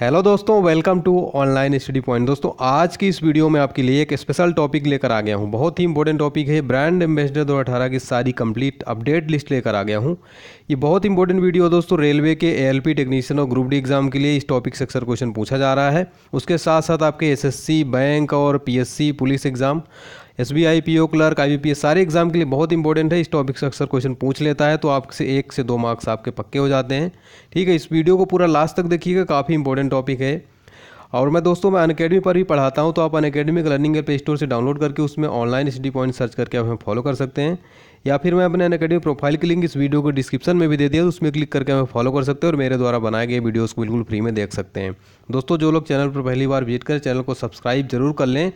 hello दोस्तों welcome to online study point दोस्तों आज की इस वीडियो में आपके लिए एक स्पेशल टॉपिक लेकर आ गया हूँ बहुत ही इंपॉर्टेंट टॉपिक है ब्रांड एम्बेसडर दो अठारह की सारी कंप्लीट अपडेट लिस्ट लेकर आ गया हूँ ये बहुत इंपॉर्टेंट वीडियो दोस्तों रेलवे के ए टेक्नीशियन और ग्रुप डी एग्जाम के लिए इस टॉपिक से अक्सर क्वेश्चन पूछा जा रहा है उसके साथ साथ आपके एस बैंक और P police exam S B I P O clerk I B P S सारे एग्जाम के लिए बहुत इंपॉर्टेंट है इस टॉपिक से अक्सर क्वेश्चन पूछ लेता है तो आपसे एक से दो मार्क्स आपके पक्के हो जाते हैं ठीक है इस वीडियो को पूरा लास्ट तक देखिएगा काफ़ी इंपॉर्टेंट टॉपिक है और मैं दोस्तों मैं अनकेडमी पर भी पढ़ाता हूँ तो आप अनकेडमी लर्निंग प्ले स्टोर से डाउनलोड करके उसमें online S D point search करके आप हमें फॉलो कर सकते हैं या फिर मैं अपने अन अकेडमी प्रोफाइल की लिंक इस वीडियो को डिस्क्रिप्शन में भी दे दिया उसमें क्लिक करके हमें फॉलो कर सकते हैं और मेरे द्वारा बनाए गए वीडियोज़ को बिल्कुल फ्री में देख सकते हैं दोस्तों जो लोग चैनल पर पहली बार विजिट करें चैनल को सब्सक्राइब जरूर कर लें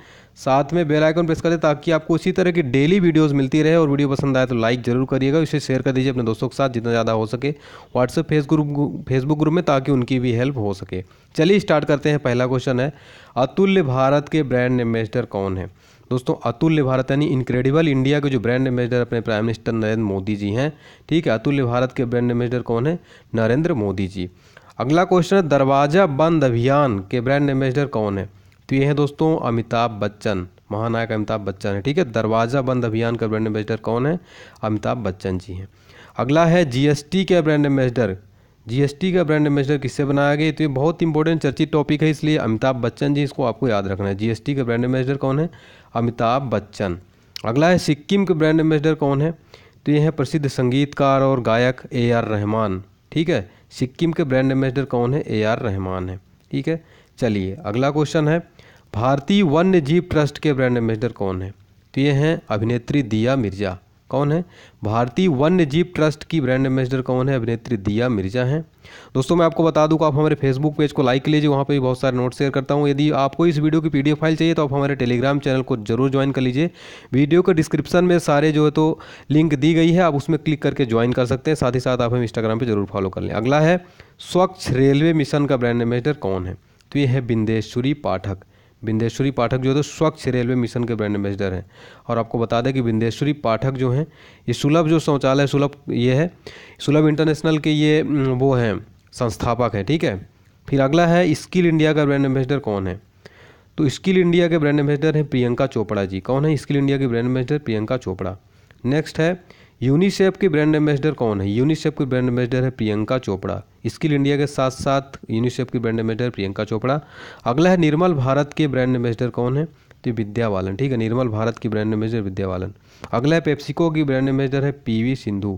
साथ में बेल आइकन प्रेस करें ताकि आपको इसी तरह की डेली वीडियोज़ मिलती रहे और वीडियो पसंद आए तो लाइक जरूर करिएगा उसे शेयर कर दीजिए अपने दोस्तों के साथ जितना ज़्यादा हो सके WhatsApp face group Facebook group में ताकि उनकी भी हेल्प हो सके चलिए स्टार्ट करते हैं पहला क्वेश्चन है अतुल्य भारत के ब्रांड एम्बेसडर कौन है दोस्तों अतुल्य भारत यानी इनक्रेडिबल इंडिया के जो ब्रांड एम्बेसडर अपने प्राइम मिनिस्टर नरेंद्र मोदी जी हैं ठीक है अतुल्य भारत के ब्रांड एम्बेसडर कौन है नरेंद्र मोदी जी अगला क्वेश्चन है दरवाज़ा बंद अभियान के ब्रांड एम्बेसडर कौन है तो ये है दोस्तों अमिताभ बच्चन महानायक अमिताभ बच्चन है ठीक है दरवाज़ा बंद अभियान का ब्रांड एम्बेसडर कौन है अमिताभ बच्चन जी हैं अगला है जीएसटी के ब्रांड एम्बेसडर जीएसटी का ब्रांड एम्बेसडर किससे बनाया गया तो ये बहुत इंपॉर्टेंट चर्चित टॉपिक है इसलिए अमिताभ बच्चन जी इसको आपको याद रखना है जीएसटी का ब्रांड एम्बेसडर कौन है अमिताभ बच्चन अगला है सिक्किम के ब्रांड एम्बेसडर कौन है तो ये हैं प्रसिद्ध संगीतकार और गायक ए आर रहमान ठीक है सिक्किम के ब्रांड एम्बेसडर कौन है ए आर रहमान है ठीक है चलिए अगला क्वेश्चन है भारतीय वन्य जीव ट्रस्ट के ब्रांड एम्बेसडर कौन है तो ये हैं अभिनेत्री दिया मिर्जा कौन है भारतीय वन्य जीव ट्रस्ट की ब्रांड एम्बेसडर कौन है अभिनेत्री दिया मिर्जा हैं दोस्तों मैं आपको बता दूँ आप हमारे फेसबुक पेज को लाइक लीजिए वहाँ पर भी बहुत सारे नोट शेयर करता हूँ यदि आपको इस वीडियो की पीडीएफ फाइल चाहिए तो आप हमारे टेलीग्राम चैनल को जरूर ज्वाइन कर लीजिए वीडियो के डिस्क्रिप्शन में सारे जो है तो लिंक दी गई है आप उसमें क्लिक करके ज्वाइन कर सकते हैं साथ ही साथ आप हम इंस्टाग्राम पर जरूर फॉलो कर लें अगला है स्वच्छ रेलवे मिशन का ब्रांड एम्बेसडर कौन है तो ये है बिंदेश्वरी पाठक बिंदेश्वरी पाठक जो है तो स्वच्छ रेलवे मिशन के ब्रांड एम्बेसडर हैं और आपको बता दें कि बिंदेश्वरी पाठक जो हैं ये सुलभ जो शौचालय सुलभ ये है सुलभ इंटरनेशनल के ये वो हैं संस्थापक हैं ठीक है फिर अगला है स्किल इंडिया का ब्रांड एम्बेसडर कौन है तो स्किल इंडिया के ब्रांड एम्बेसडर हैं प्रियंका चोपड़ा जी कौन है स्किल इंडिया के brand ambassador Priyanka Chopra next है यूनिसेफ की ब्रांड एम्बेसडर कौन है यूनिसेफ की ब्रांड एम्बेसडर है प्रियंका चोपड़ा स्किल इंडिया के साथ साथ यूनिसेफ की ब्रांड एम्बेसडर प्रियंका चोपड़ा अगला है निर्मल भारत के ब्रांड एम्बेसडर कौन है तो विद्या बालन ठीक है निर्मल भारत की ब्रांड एम्बेसडर विद्या बालन अगला है पेप्सिको की ब्रांड एम्बेसडर है वी सिंधु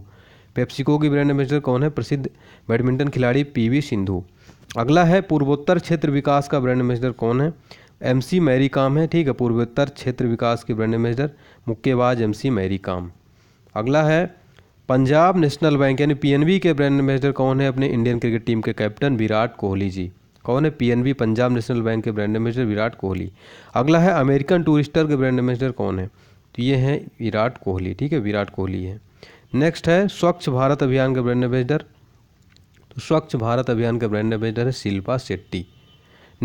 पेप्सिको की ब्रांड एम्बेसडर कौन है प्रसिद्ध बैडमिंटन खिलाड़ी वी सिंधु अगला है पूर्वोत्तर क्षेत्र विकास का ब्रांड एम्बेसडर कौन है एम सी मैरी काम है ठीक है पूर्वोत्तर क्षेत्र विकास की ब्रांड एम्बेसडर मुक्केबाज एम सी मैरी काम अगला है पंजाब नेशनल बैंक यानी पीएनबी के ब्रांड एम्बेसडर कौन है अपने इंडियन क्रिकेट टीम के कैप्टन विराट कोहली जी कौन है पीएनबी पंजाब नेशनल बैंक के ब्रांड एम्बेसडर विराट कोहली अगला है अमेरिकन टूरिस्टर के ब्रांड एम्बेसडर कौन है तो ये हैं विराट कोहली ठीक है विराट कोहली है नेक्स्ट है स्वच्छ भारत अभियान के ब्रांड एम्बेसडर तो स्वच्छ भारत अभियान के ब्रांड एम्बेसडर है शिल्पा शेट्टी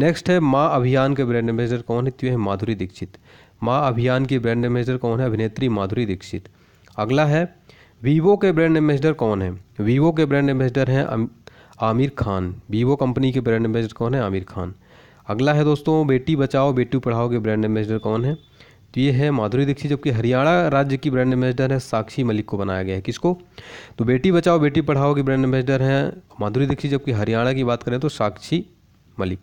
नेक्स्ट है माँ अभियान के ब्रांड एम्बेसडर कौन है तो ये है माधुरी दीक्षित माँ अभियान की ब्रांड एम्बेसडर कौन है अभिनेत्री माधुरी दीक्षित अगला है वीवो के ब्रांड एम्बेसडर कौन है वीवो के ब्रांड एम्बेसडर हैं आमिर खान वीवो कंपनी के ब्रांड एम्बेसडर कौन है आमिर खान अगला है दोस्तों बेटी बचाओ बेटी पढ़ाओ के ब्रांड एम्बेसडर कौन है तो ये है माधुरी दीक्षित जबकि हरियाणा राज्य की ब्रांड एम्बेसडर है साक्षी मलिक को बनाया गया है किसको तो बेटी बचाओ बेटी पढ़ाओ की ब्रांड एम्बेसडर हैं माधुरी दीक्षित जबकि हरियाणा की बात करें तो साक्षी मलिक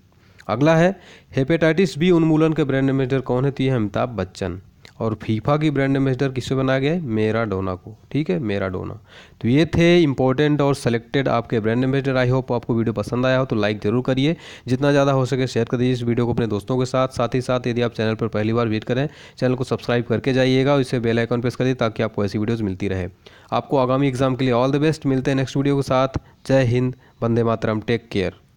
अगला है हेपेटाइटिस बी उन्मूलन के ब्रांड एम्बेसडर कौन है तो ये है अमिताभ बच्चन और फीफा की ब्रांड एम्बेसडर किससे बनाया गया है मेरा डोना को ठीक है मेरा डोना तो ये थे इंपॉर्टेंट और सेलेक्टेड आपके ब्रांड एम्बेसडर आई होप आपको वीडियो पसंद आया हो तो लाइक ज़रूर करिए जितना ज़्यादा हो सके शेयर कर दीजिए इस वीडियो को अपने दोस्तों के साथ साथ ही साथ यदि आप चैनल पर पहली बार विजिट करें चैनल को सब्सक्राइब करके जाइएगा और इसे बेलाइकॉन प्रेस करिए ताकि आपको ऐसी वीडियोज़ मिलती रहे आपको आगामी एग्जाम के लिए ऑल द बेस्ट मिलते हैं नेक्स्ट वीडियो के साथ जय हिंद वंदे मातरम टेक केयर